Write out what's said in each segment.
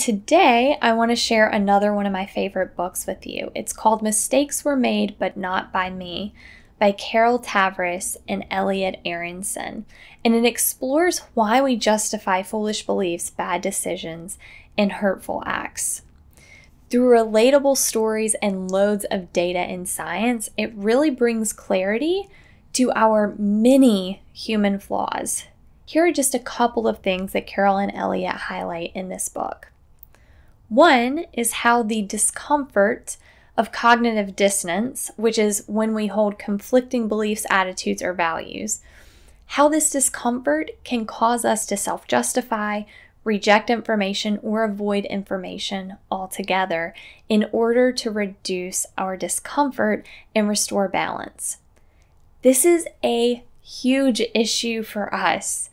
Today, I want to share another one of my favorite books with you. It's called Mistakes Were Made But Not by Me by Carol Tavris and Elliot Aronson, and it explores why we justify foolish beliefs, bad decisions, and hurtful acts. Through relatable stories and loads of data and science, it really brings clarity to our many human flaws. Here are just a couple of things that Carol and Elliot highlight in this book. One is how the discomfort of cognitive dissonance, which is when we hold conflicting beliefs, attitudes, or values, how this discomfort can cause us to self justify, reject information, or avoid information altogether in order to reduce our discomfort and restore balance. This is a huge issue for us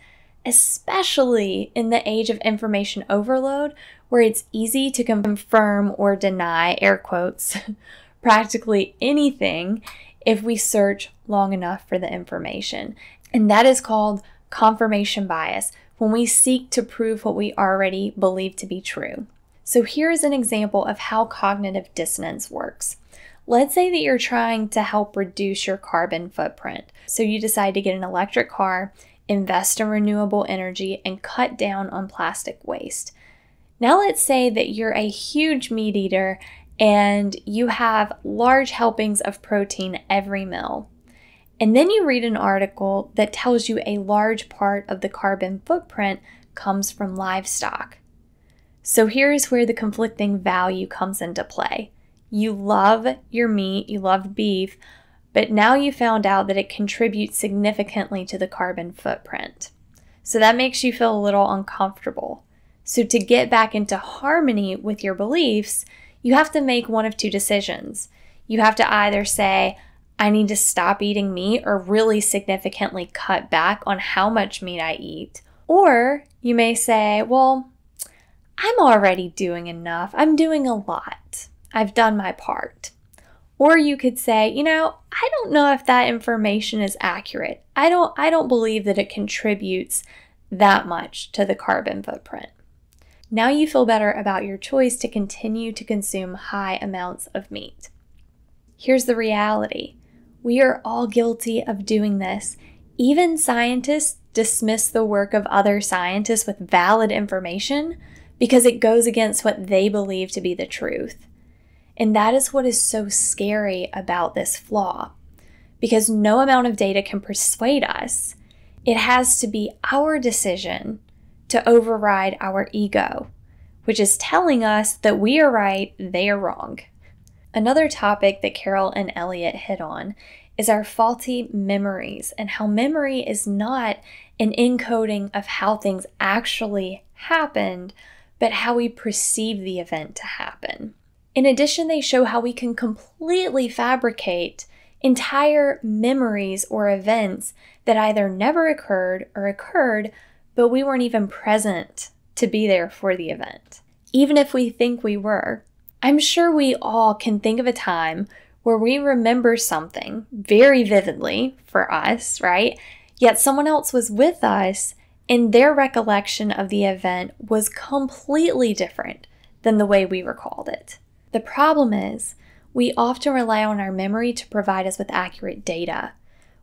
especially in the age of information overload where it's easy to confirm or deny, air quotes, practically anything if we search long enough for the information. And that is called confirmation bias when we seek to prove what we already believe to be true. So, here is an example of how cognitive dissonance works. Let's say that you're trying to help reduce your carbon footprint. So you decide to get an electric car, invest in renewable energy, and cut down on plastic waste. Now, let's say that you're a huge meat eater and you have large helpings of protein every meal. And then you read an article that tells you a large part of the carbon footprint comes from livestock. So here's where the conflicting value comes into play. You love your meat, you love beef, but now you found out that it contributes significantly to the carbon footprint. So that makes you feel a little uncomfortable. So, to get back into harmony with your beliefs, you have to make one of two decisions. You have to either say, I need to stop eating meat or really significantly cut back on how much meat I eat. Or you may say, Well, I'm already doing enough. I'm doing a lot. I've done my part. Or you could say, you know, I don't know if that information is accurate. I don't I don't believe that it contributes that much to the carbon footprint. Now you feel better about your choice to continue to consume high amounts of meat. Here's the reality. We are all guilty of doing this. Even scientists dismiss the work of other scientists with valid information because it goes against what they believe to be the truth. And that is what is so scary about this flaw, because no amount of data can persuade us. It has to be our decision to override our ego, which is telling us that we are right, they are wrong. Another topic that Carol and Elliot hit on is our faulty memories and how memory is not an encoding of how things actually happened, but how we perceive the event to happen. In addition, they show how we can completely fabricate entire memories or events that either never occurred or occurred, but we weren't even present to be there for the event, even if we think we were. I'm sure we all can think of a time where we remember something very vividly for us, right? Yet someone else was with us and their recollection of the event was completely different than the way we recalled it. The problem is, we often rely on our memory to provide us with accurate data,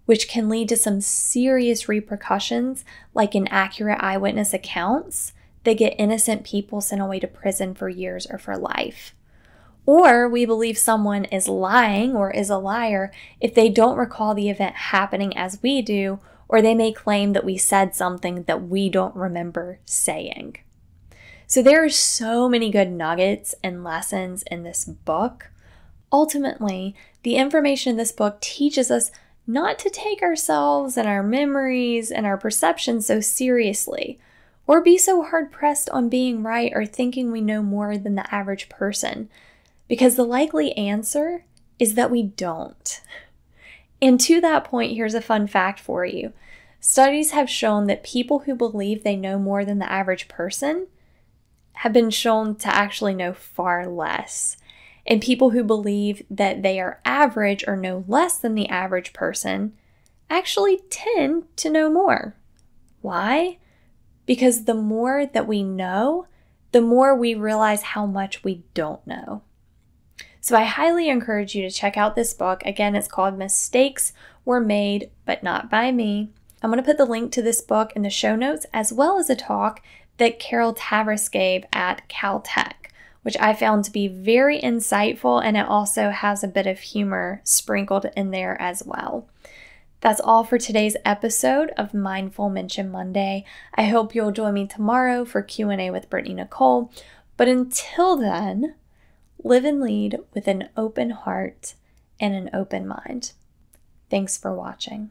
which can lead to some serious repercussions like inaccurate eyewitness accounts that get innocent people sent away to prison for years or for life. Or we believe someone is lying or is a liar if they don't recall the event happening as we do, or they may claim that we said something that we don't remember saying. So there are so many good nuggets and lessons in this book. Ultimately, the information in this book teaches us not to take ourselves and our memories and our perceptions so seriously, or be so hard pressed on being right or thinking we know more than the average person, because the likely answer is that we don't. And to that point, here's a fun fact for you. Studies have shown that people who believe they know more than the average person have been shown to actually know far less. And people who believe that they are average or know less than the average person actually tend to know more. Why? Because the more that we know, the more we realize how much we don't know. So I highly encourage you to check out this book. Again, it's called Mistakes Were Made, But Not by Me. I'm going to put the link to this book in the show notes as well as a talk that Carol Tavris gave at Caltech, which I found to be very insightful and it also has a bit of humor sprinkled in there as well. That's all for today's episode of Mindful Mention Monday. I hope you'll join me tomorrow for Q&A with Brittany Nicole. But until then, live and lead with an open heart and an open mind. Thanks for watching.